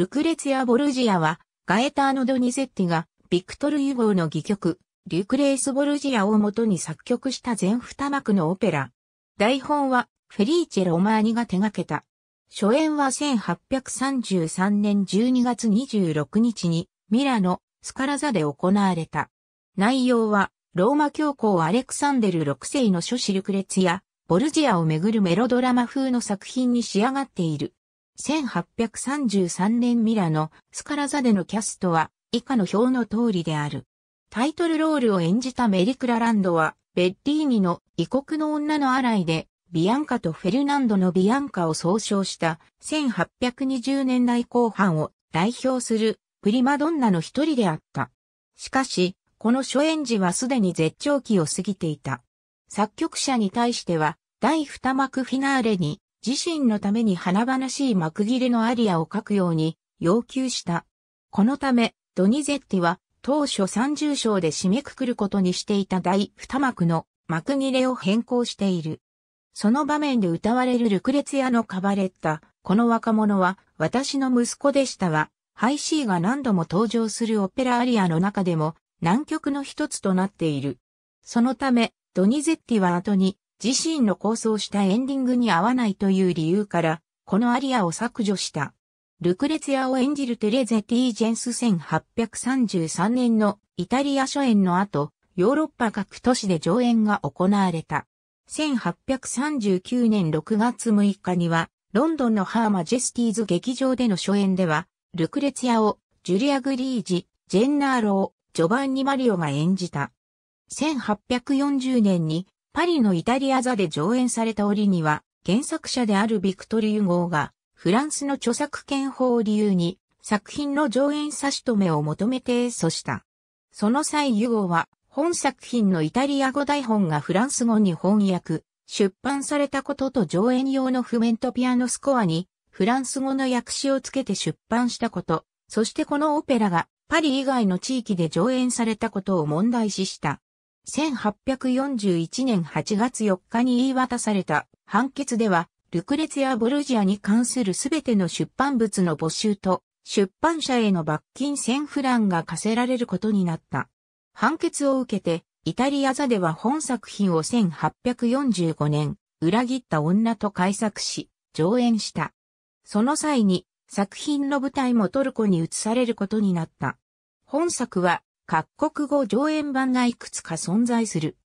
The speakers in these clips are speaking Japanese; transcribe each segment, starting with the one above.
ルクレツィア・ボルジアは、ガエターノ・ドニゼッティが、ビクトル・ユゴーの戯曲、リュクレース・ボルジアをもとに作曲した全二幕のオペラ。台本は、フェリーチェ・ロマーニが手掛けた。初演は1833年12月26日に、ミラノ、スカラザで行われた。内容は、ローマ教皇アレクサンデル6世の諸子ルクレツィア、ボルジアをめぐるメロドラマ風の作品に仕上がっている。1833年ミラノ、スカラザでのキャストは、以下の表の通りである。タイトルロールを演じたメリクラランドは、ベッリーニの異国の女の洗いで、ビアンカとフェルナンドのビアンカを総称した1820年代後半を代表するプリマドンナの一人であった。しかし、この初演時はすでに絶頂期を過ぎていた。作曲者に対しては、第二幕フィナーレに自身のために華々しい幕切れのアリアを書くように要求した。このため、ドニゼッティは当初30章で締めくくることにしていた第二幕の幕切れを変更している。その場面で歌われるルクレツヤのカバレッタ、この若者は私の息子でしたは、ハイシーが何度も登場するオペラアリアの中でも難極の一つとなっている。そのため、ドニゼッティは後に自身の構想したエンディングに合わないという理由から、このアリアを削除した。ルクレツヤを演じるテレゼ・ティージェンス1833年のイタリア初演の後、ヨーロッパ各都市で上演が行われた。1839年6月6日には、ロンドンのハーマジェスティーズ劇場での初演では、ルクレツヤをジュリア・グリージ、ジェンナーロー、ジョバンニ・マリオが演じた。1840年にパリのイタリア座で上演された折には、原作者であるビクトリゴー号が、フランスの著作権法を理由に、作品の上演差し止めを求めて訴した。その際ユゴは、本作品のイタリア語台本がフランス語に翻訳、出版されたことと上演用の譜面とピアノスコアに、フランス語の訳詞をつけて出版したこと、そしてこのオペラがパリ以外の地域で上演されたことを問題視した。1841年8月4日に言い渡された判決では、ルクレツやボルジアに関するすべての出版物の募集と、出版社への罰金1000フランが課せられることになった。判決を受けて、イタリア座では本作品を1845年、裏切った女と改作し、上演した。その際に、作品の舞台もトルコに移されることになった。本作は各国語上演版がいくつか存在する。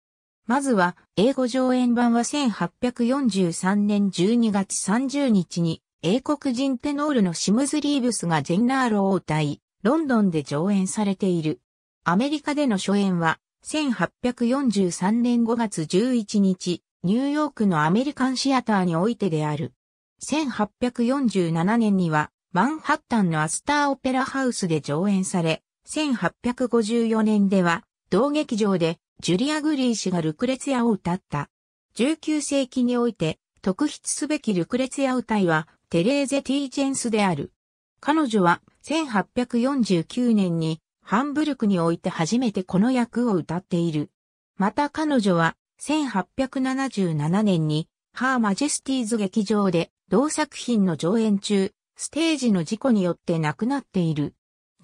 まずは、英語上演版は1843年12月30日に、英国人テノールのシムズ・リーブスがジェンナーロを歌い、ロンドンで上演されている。アメリカでの初演は、1843年5月11日、ニューヨークのアメリカンシアターにおいてである。1847年には、マンハッタンのアスターオペラハウスで上演され、1854年では、同劇場でジュリア・グリー氏がルクレツヤを歌った。19世紀において、特筆すべきルクレツヤ歌いは、テレーゼ・ティージェンスである。彼女は、1849年に、ハンブルクにおいて初めてこの役を歌っている。また彼女は、1877年に、ハー・マジェスティーズ劇場で、同作品の上演中、ステージの事故によって亡くなっている。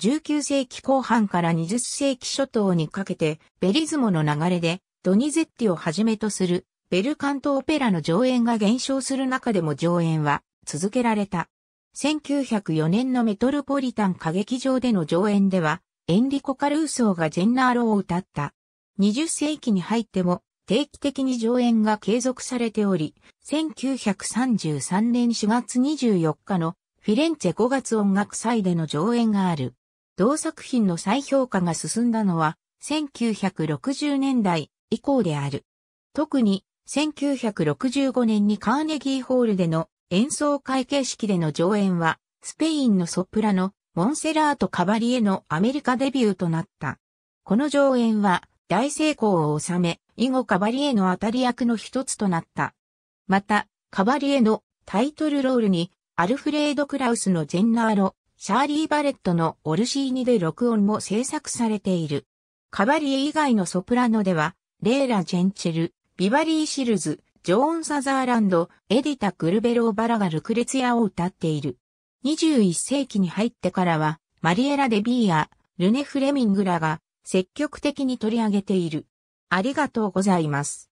19世紀後半から20世紀初頭にかけて、ベリズモの流れで、ドニゼッティをはじめとする、ベルカントオペラの上演が減少する中でも上演は続けられた。1904年のメトロポリタン歌劇場での上演では、エンリコ・カルーソーがジェンナーローを歌った。20世紀に入っても定期的に上演が継続されており、1933年4月24日のフィレンツェ5月音楽祭での上演がある。同作品の再評価が進んだのは1960年代以降である。特に1965年にカーネギーホールでの演奏会形式での上演は、スペインのソプラノ、モンセラート・カバリエのアメリカデビューとなった。この上演は大成功を収め、以後カバリエの当たり役の一つとなった。また、カバリエのタイトルロールにアルフレード・クラウスのジェンナーロ、シャーリー・バレットのオルシーニで録音も制作されている。カバリエ以外のソプラノでは、レーラ・ジェンチェル、ビバリー・シルズ、ジョーン・サザーランド、エディタ・グルベロー・バラがルクレツヤを歌っている。21世紀に入ってからは、マリエラ・デ・ビーア、ルネ・フレミングらが積極的に取り上げている。ありがとうございます。